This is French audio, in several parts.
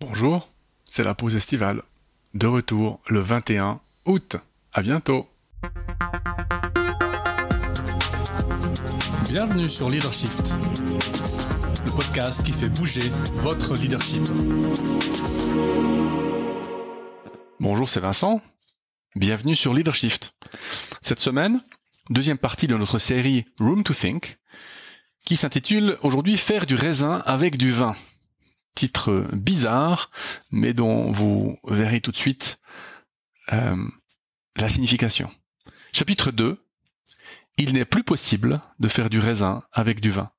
Bonjour, c'est la pause estivale. De retour le 21 août. À bientôt. Bienvenue sur Leadership, le podcast qui fait bouger votre leadership. Bonjour, c'est Vincent. Bienvenue sur Leadership. Cette semaine, deuxième partie de notre série Room to Think, qui s'intitule aujourd'hui Faire du raisin avec du vin titre bizarre, mais dont vous verrez tout de suite euh, la signification. Chapitre 2. Il n'est plus possible de faire du raisin avec du vin.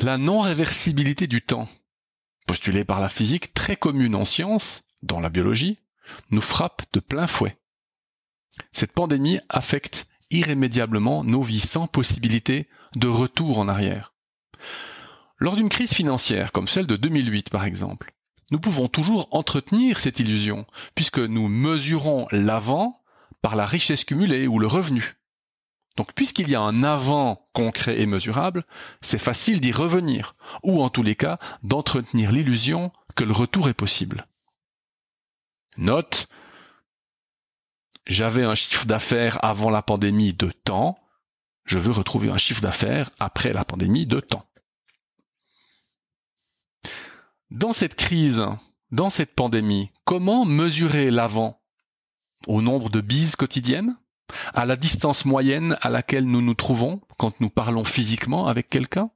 La non-réversibilité du temps, postulée par la physique très commune en science, dans la biologie, nous frappe de plein fouet. Cette pandémie affecte irrémédiablement nos vies sans possibilité de retour en arrière. Lors d'une crise financière comme celle de 2008 par exemple, nous pouvons toujours entretenir cette illusion, puisque nous mesurons l'avant par la richesse cumulée ou le revenu. Donc puisqu'il y a un avant concret et mesurable, c'est facile d'y revenir, ou en tous les cas d'entretenir l'illusion que le retour est possible. Note, j'avais un chiffre d'affaires avant la pandémie de temps, je veux retrouver un chiffre d'affaires après la pandémie de temps. Dans cette crise, dans cette pandémie, comment mesurer l'avant Au nombre de bises quotidiennes À la distance moyenne à laquelle nous nous trouvons quand nous parlons physiquement avec quelqu'un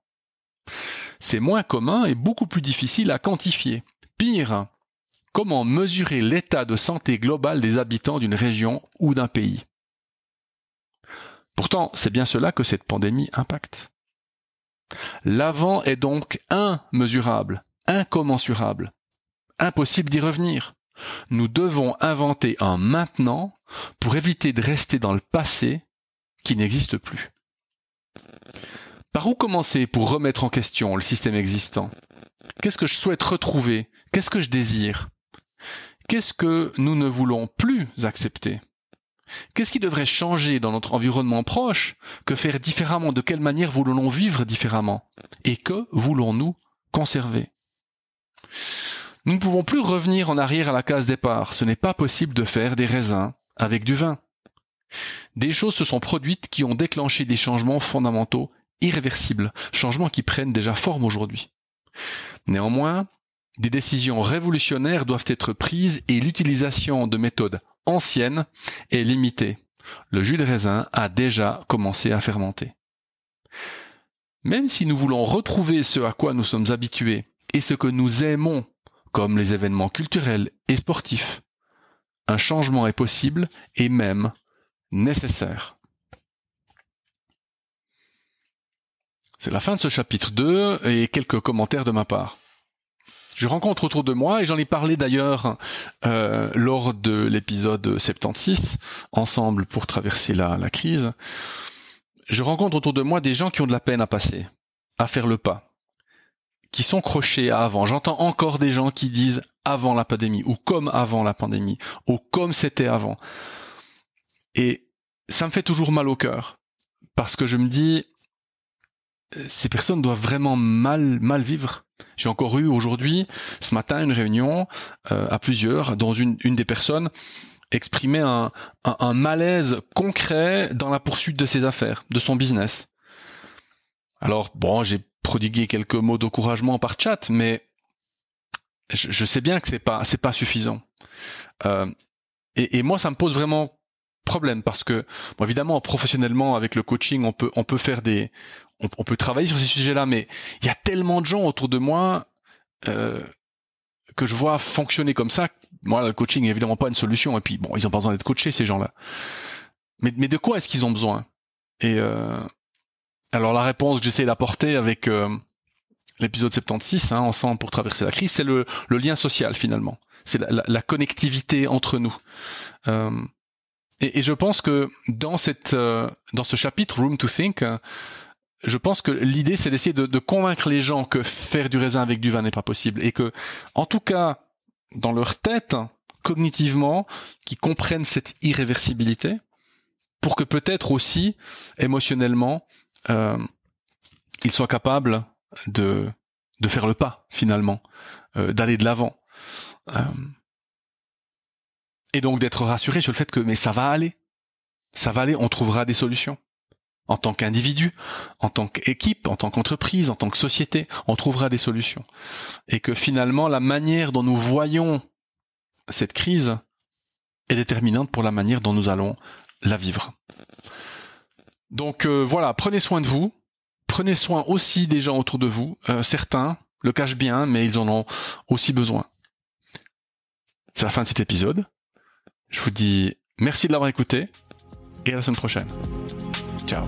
C'est moins commun et beaucoup plus difficile à quantifier. Pire, comment mesurer l'état de santé global des habitants d'une région ou d'un pays Pourtant, c'est bien cela que cette pandémie impacte. L'avant est donc immesurable, incommensurable. Impossible d'y revenir. Nous devons inventer un maintenant pour éviter de rester dans le passé qui n'existe plus. Par où commencer pour remettre en question le système existant Qu'est-ce que je souhaite retrouver Qu'est-ce que je désire Qu'est-ce que nous ne voulons plus accepter Qu'est-ce qui devrait changer dans notre environnement proche Que faire différemment De quelle manière voulons-nous vivre différemment Et que voulons-nous conserver nous ne pouvons plus revenir en arrière à la case départ. Ce n'est pas possible de faire des raisins avec du vin. Des choses se sont produites qui ont déclenché des changements fondamentaux irréversibles, changements qui prennent déjà forme aujourd'hui. Néanmoins, des décisions révolutionnaires doivent être prises et l'utilisation de méthodes anciennes est limitée. Le jus de raisin a déjà commencé à fermenter. Même si nous voulons retrouver ce à quoi nous sommes habitués et ce que nous aimons, comme les événements culturels et sportifs, un changement est possible et même nécessaire. C'est la fin de ce chapitre 2 et quelques commentaires de ma part. Je rencontre autour de moi, et j'en ai parlé d'ailleurs euh, lors de l'épisode 76, ensemble pour traverser la crise, je rencontre autour de moi des gens qui ont de la peine à passer, à faire le pas qui sont crochés avant. J'entends encore des gens qui disent avant la pandémie ou comme avant la pandémie ou comme c'était avant. Et ça me fait toujours mal au cœur parce que je me dis euh, ces personnes doivent vraiment mal mal vivre. J'ai encore eu aujourd'hui ce matin une réunion euh, à plusieurs dont une, une des personnes exprimait un, un malaise concret dans la poursuite de ses affaires, de son business. Alors bon, j'ai prodiguer quelques mots d'encouragement par chat, mais je, sais bien que c'est pas c'est pas suffisant. Euh, et, moi, ça me pose vraiment problème parce que, bon, évidemment, professionnellement, avec le coaching, on peut on peut faire des on, peut travailler sur ces sujets-là, mais il y a tellement de gens autour de moi euh, que je vois fonctionner comme ça. Moi, le coaching n'est évidemment pas une solution. Et puis, bon, ils ont pas besoin d'être coachés ces gens-là. Mais, mais de quoi est-ce qu'ils ont besoin Et euh, alors la réponse que j'essaie d'apporter avec euh, l'épisode 76, hein, ensemble pour traverser la crise, c'est le, lien social finalement. C'est la, connectivité entre nous. Euh, et, je pense que dans, cette, euh, dans ce chapitre Room to Think, je pense que l'idée c'est d'essayer de, de, convaincre les gens que faire du raisin avec du vin n'est pas possible et que, en tout cas, dans leur tête, cognitivement, qu'ils comprennent cette irréversibilité, pour que peut-être aussi émotionnellement euh, ils soient capables de, de faire le pas finalement, euh, d'aller de l'avant. Euh, et donc d'être rassuré sur le fait que mais ça va aller, ça va aller, on trouvera des solutions. En tant qu'individu, en tant qu'équipe, en tant qu'entreprise, en tant que société, on trouvera des solutions. Et que finalement, la manière dont nous voyons cette crise est déterminante pour la manière dont nous allons la vivre. Donc euh, voilà, prenez soin de vous. Prenez soin aussi des gens autour de vous. Euh, certains le cachent bien, mais ils en ont aussi besoin. C'est la fin de cet épisode. Je vous dis merci de l'avoir écouté et à la semaine prochaine. Ciao.